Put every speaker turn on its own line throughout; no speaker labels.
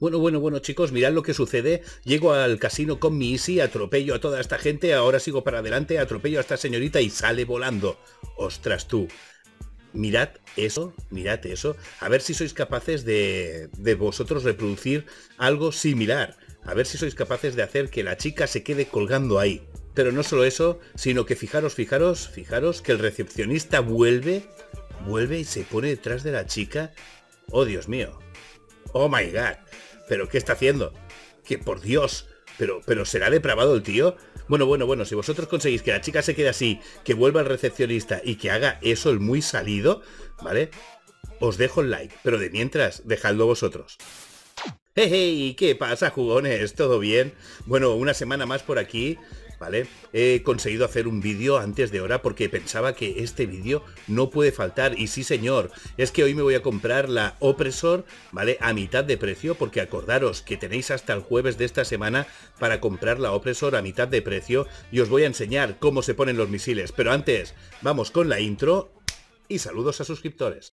Bueno, bueno, bueno, chicos, mirad lo que sucede. Llego al casino con mi Easy, atropello a toda esta gente, ahora sigo para adelante, atropello a esta señorita y sale volando. Ostras tú. Mirad eso, mirad eso. A ver si sois capaces de, de vosotros reproducir algo similar. A ver si sois capaces de hacer que la chica se quede colgando ahí. Pero no solo eso, sino que fijaros, fijaros, fijaros que el recepcionista vuelve, vuelve y se pone detrás de la chica. Oh, Dios mío. Oh, my God. ¿Pero qué está haciendo? Que por Dios, pero, pero será depravado el tío. Bueno, bueno, bueno, si vosotros conseguís que la chica se quede así, que vuelva al recepcionista y que haga eso el muy salido, ¿vale? Os dejo el like, pero de mientras, dejadlo vosotros. ¡Hey, hey! ¿Qué pasa, jugones? ¿Todo bien? Bueno, una semana más por aquí. ¿vale? He conseguido hacer un vídeo antes de hora porque pensaba que este vídeo no puede faltar. Y sí, señor, es que hoy me voy a comprar la Opresor, ¿vale? A mitad de precio, porque acordaros que tenéis hasta el jueves de esta semana para comprar la Opresor a mitad de precio y os voy a enseñar cómo se ponen los misiles. Pero antes, vamos con la intro y saludos a suscriptores.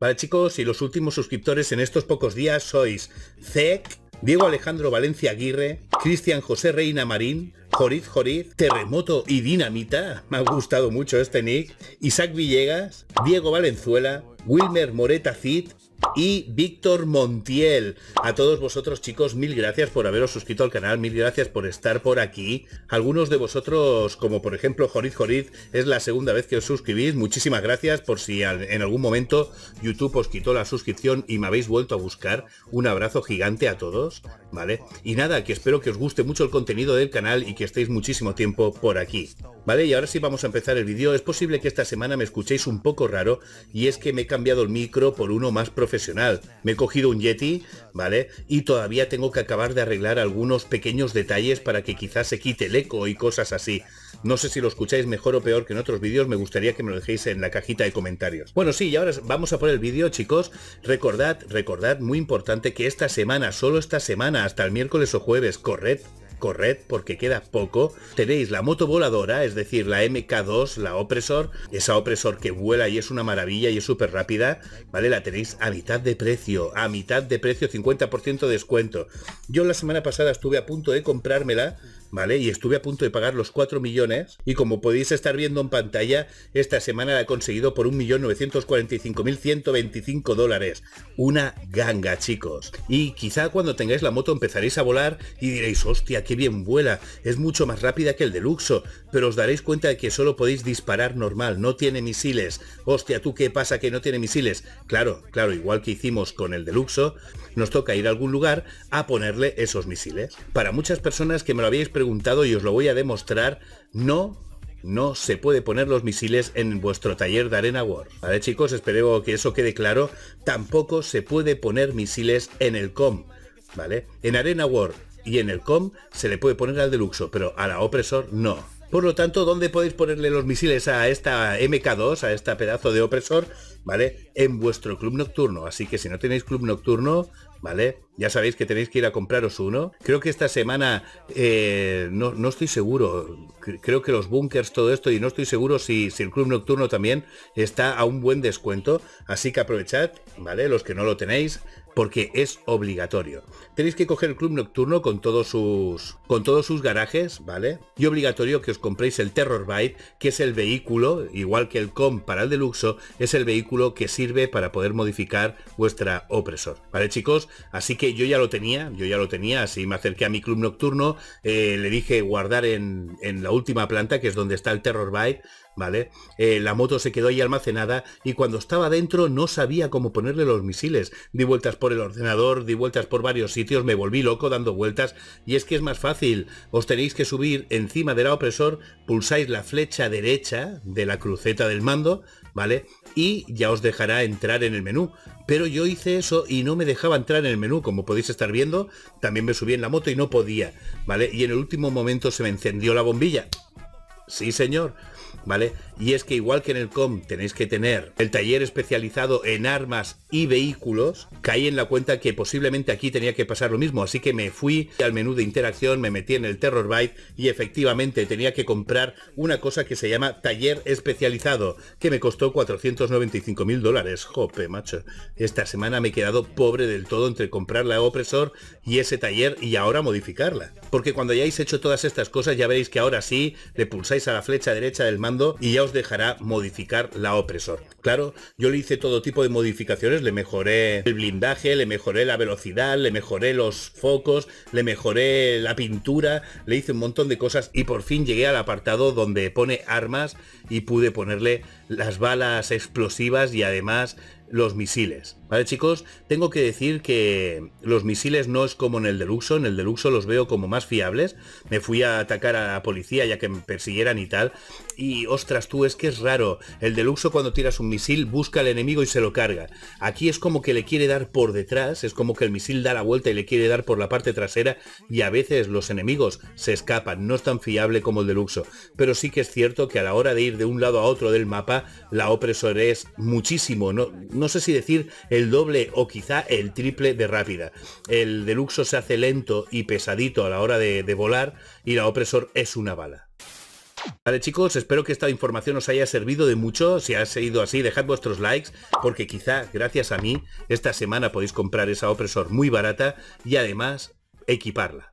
Vale chicos, y los últimos suscriptores en estos pocos días sois Zec, Diego Alejandro Valencia Aguirre, Cristian José Reina Marín, Joriz Joriz, Terremoto y Dinamita, me ha gustado mucho este nick, Isaac Villegas, Diego Valenzuela, Wilmer Moreta Cid, y Víctor Montiel. A todos vosotros chicos, mil gracias por haberos suscrito al canal, mil gracias por estar por aquí. Algunos de vosotros, como por ejemplo Joriz Joriz, es la segunda vez que os suscribís. Muchísimas gracias por si en algún momento YouTube os quitó la suscripción y me habéis vuelto a buscar. Un abrazo gigante a todos, ¿vale? Y nada, que espero que os guste mucho el contenido del canal y que estéis muchísimo tiempo por aquí. ¿Vale? Y ahora sí vamos a empezar el vídeo. Es posible que esta semana me escuchéis un poco raro y es que me he cambiado el micro por uno más profesional me he cogido un Yeti, ¿vale? Y todavía tengo que acabar de arreglar algunos pequeños detalles para que quizás se quite el eco y cosas así. No sé si lo escucháis mejor o peor que en otros vídeos, me gustaría que me lo dejéis en la cajita de comentarios. Bueno, sí, y ahora vamos a por el vídeo, chicos. Recordad, recordad, muy importante, que esta semana, solo esta semana, hasta el miércoles o jueves, corred corred porque queda poco. Tenéis la moto voladora, es decir, la MK2, la Opresor, esa Opresor que vuela y es una maravilla y es súper rápida, ¿vale? La tenéis a mitad de precio, a mitad de precio, 50% de descuento. Yo la semana pasada estuve a punto de comprármela ¿vale? Y estuve a punto de pagar los 4 millones y como podéis estar viendo en pantalla, esta semana la he conseguido por 1.945.125 dólares. Una ganga, chicos. Y quizá cuando tengáis la moto empezaréis a volar y diréis, hostia, qué bien vuela, es mucho más rápida que el deluxo, pero os daréis cuenta de que solo podéis disparar normal, no tiene misiles. Hostia, ¿tú qué pasa que no tiene misiles? Claro, claro, igual que hicimos con el deluxo, nos toca ir a algún lugar a ponerle esos misiles. Para muchas personas que me lo habéis preguntado y os lo voy a demostrar, no no se puede poner los misiles en vuestro taller de Arena War. Vale chicos, espero que eso quede claro. Tampoco se puede poner misiles en el COM. ¿Vale? En Arena War y en el COM se le puede poner al Deluxo, pero a la Opresor no. Por lo tanto, ¿dónde podéis ponerle los misiles a esta MK2, a esta pedazo de opresor? ¿Vale? En vuestro club nocturno. Así que si no tenéis club nocturno, ¿vale? Ya sabéis que tenéis que ir a compraros uno. Creo que esta semana, eh, no, estoy seguro, creo que los bunkers, todo esto, y no estoy seguro si, si, el Club Nocturno también está a un buen descuento. Así que aprovechad, ¿vale? Los que no lo tenéis, porque es obligatorio. Tenéis que coger el club nocturno con todos sus con todos sus garajes, ¿vale? Y obligatorio que os compréis el Terror Bite, que es el vehículo, igual que el COM para el Deluxo, es el vehículo que sirve para poder modificar vuestra opresor. ¿Vale, chicos? Así que yo ya lo tenía, yo ya lo tenía, así me acerqué a mi club nocturno, eh, le dije guardar en, en la última planta, que es donde está el Terror Bite. ¿vale? Eh, la moto se quedó ahí almacenada y cuando estaba dentro no sabía cómo ponerle los misiles. Di vueltas por el ordenador, di vueltas por varios sitios, me volví loco dando vueltas y es que es más fácil. Os tenéis que subir encima del opresor, pulsáis la flecha derecha de la cruceta del mando, ¿vale? Y ya os dejará entrar en el menú. Pero yo hice eso y no me dejaba entrar en el menú, como podéis estar viendo. También me subí en la moto y no podía, ¿vale? Y en el último momento se me encendió la bombilla. Sí, señor. ¿vale? Y es que igual que en el COM tenéis que tener el taller especializado en armas y vehículos, caí en la cuenta que posiblemente aquí tenía que pasar lo mismo, así que me fui al menú de interacción, me metí en el Terror Byte y efectivamente tenía que comprar una cosa que se llama taller especializado, que me costó 495 mil dólares. Jope, macho. Esta semana me he quedado pobre del todo entre comprar la opresor y ese taller y ahora modificarla. Porque cuando hayáis hecho todas estas cosas ya veréis que ahora sí le pulsáis a la flecha derecha del mando y ya os dejará modificar la opresor. Claro, yo le hice todo tipo de modificaciones, le mejoré el blindaje, le mejoré la velocidad, le mejoré los focos, le mejoré la pintura, le hice un montón de cosas y por fin llegué al apartado donde pone armas y pude ponerle las balas explosivas y además los misiles. Vale chicos, tengo que decir que los misiles no es como en el Deluxo, en el Deluxo los veo como más fiables. Me fui a atacar a la policía ya que me persiguieran y tal. Y ostras tú, es que es raro. El Deluxo cuando tiras un misil busca al enemigo y se lo carga. Aquí es como que le quiere dar por detrás, es como que el misil da la vuelta y le quiere dar por la parte trasera y a veces los enemigos se escapan. No es tan fiable como el Deluxo. Pero sí que es cierto que a la hora de ir de un lado a otro del mapa, la opresor es muchísimo, ¿no? no sé si decir el doble o quizá el triple de rápida. El Deluxo se hace lento y pesadito a la hora de, volar y la Opresor es una bala. Vale chicos, espero que esta información os haya servido de mucho, si ha sido así dejad vuestros likes, porque quizá gracias a mí esta semana podéis comprar esa opresor muy barata y además equiparla.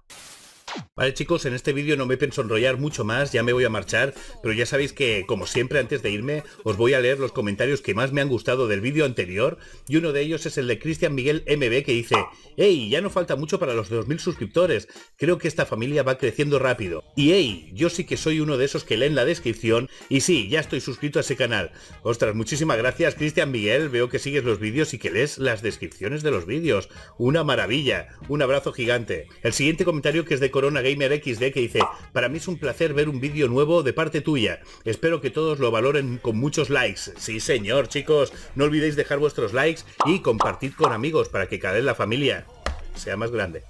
Vale chicos, en este vídeo no me pienso enrollar mucho más, ya me voy a marchar, pero ya sabéis que, como siempre, antes de irme, os voy a leer los comentarios que más me han gustado del vídeo anterior, y uno de ellos es el de Cristian Miguel MB que dice, hey, ya no falta mucho para los 2.000 suscriptores, creo que esta familia va creciendo rápido. Y hey, yo sí que soy uno de esos que leen la descripción, y sí, ya estoy suscrito a ese canal. Ostras, muchísimas gracias Cristian Miguel, veo que sigues los vídeos y que lees las descripciones de los vídeos. Una maravilla, un abrazo gigante. El siguiente comentario que es de Gamer XD que dice, para mí es un placer ver un vídeo nuevo de parte tuya. Espero que todos lo valoren con muchos likes. Sí, señor, chicos, no olvidéis dejar vuestros likes y compartid con amigos para que cada vez la familia sea más grande.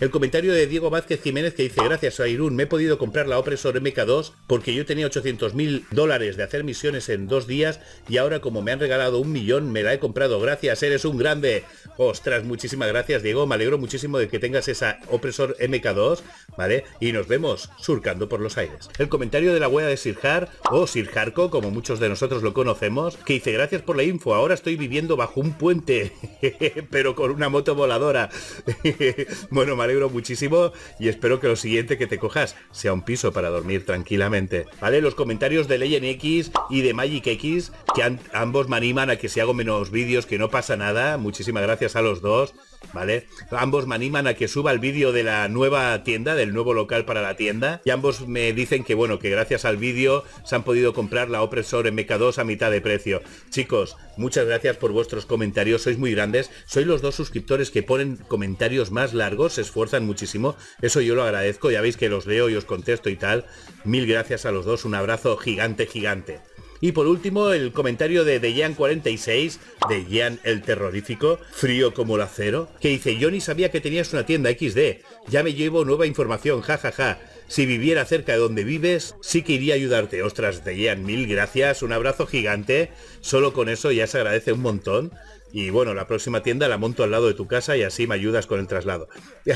El comentario de Diego Vázquez Jiménez que dice, gracias a Irún me he podido comprar la Opresor MK2 porque yo tenía 800 mil dólares de hacer misiones en dos días y ahora como me han regalado un millón me la he comprado. Gracias, eres un grande. Ostras, muchísimas gracias Diego, me alegro muchísimo de que tengas esa Opresor MK2, ¿vale? Y nos vemos surcando por los aires. El comentario de la wea de Sirjar, o Sirjarco, como muchos de nosotros lo conocemos, que dice, gracias por la info, ahora estoy viviendo bajo un puente, pero con una moto voladora. bueno, me alegro muchísimo y espero que lo siguiente que te cojas sea un piso para dormir tranquilamente. ¿Vale? Los comentarios de Legend X y de Magic X, que ambos me animan a que si hago menos vídeos, que no pasa nada. Muchísimas gracias a los dos. ¿vale? Ambos me animan a que suba el vídeo de la nueva tienda, del nuevo local para la tienda, y ambos me dicen que, bueno, que gracias al vídeo se han podido comprar la Opresor MK2 a mitad de precio. Chicos, muchas gracias por vuestros comentarios, sois muy grandes, sois los dos suscriptores que ponen comentarios más largos, se esfuerzan muchísimo, eso yo lo agradezco, ya veis que los leo y os contesto y tal. Mil gracias a los dos, un abrazo gigante, gigante. Y por último, el comentario de Dejan46, de Jan el terrorífico, frío como el acero, que dice, yo ni sabía que tenías una tienda XD, ya me llevo nueva información, jajaja. Ja, ja. Si viviera cerca de donde vives, sí que iría a ayudarte. Ostras, Dejan, mil gracias, un abrazo gigante. Solo con eso ya se agradece un montón. Y bueno, la próxima tienda la monto al lado de tu casa y así me ayudas con el traslado.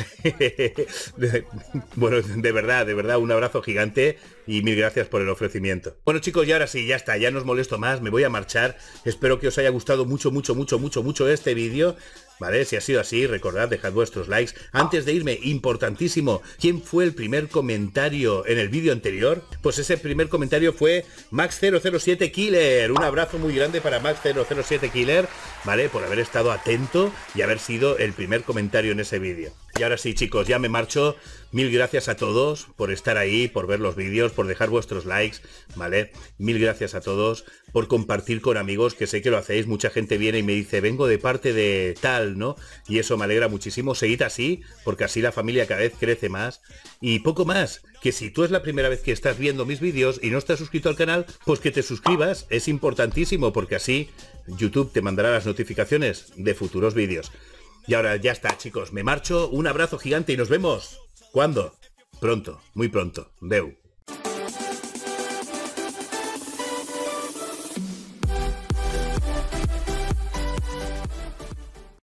bueno, de verdad, de verdad, un abrazo gigante y mil gracias por el ofrecimiento. Bueno chicos, y ahora sí, ya está, ya no os molesto más, me voy a marchar. Espero que os haya gustado mucho, mucho, mucho, mucho, mucho este vídeo. ¿Vale? Si ha sido así, recordad, dejad vuestros likes. Antes de irme, importantísimo, ¿quién fue el primer comentario en el vídeo anterior? Pues ese primer comentario fue Max007 Killer. Un abrazo muy grande para Max007 Killer, ¿vale? Por haber estado atento y haber sido el primer comentario en ese vídeo. Y ahora sí, chicos, ya me marcho. Mil gracias a todos por estar ahí, por ver los vídeos, por dejar vuestros likes, ¿vale? Mil gracias a todos por compartir con amigos, que sé que lo hacéis. Mucha gente viene y me dice, vengo de parte de tal, ¿no? Y eso me alegra muchísimo. Seguid así, porque así la familia cada vez crece más. Y poco más, que si tú es la primera vez que estás viendo mis vídeos y no estás suscrito al canal, pues que te suscribas. Es importantísimo, porque así YouTube te mandará las notificaciones de futuros vídeos. Y ahora ya está, chicos. Me marcho. Un abrazo gigante y nos vemos. ¿Cuándo? Pronto, muy pronto. Deu.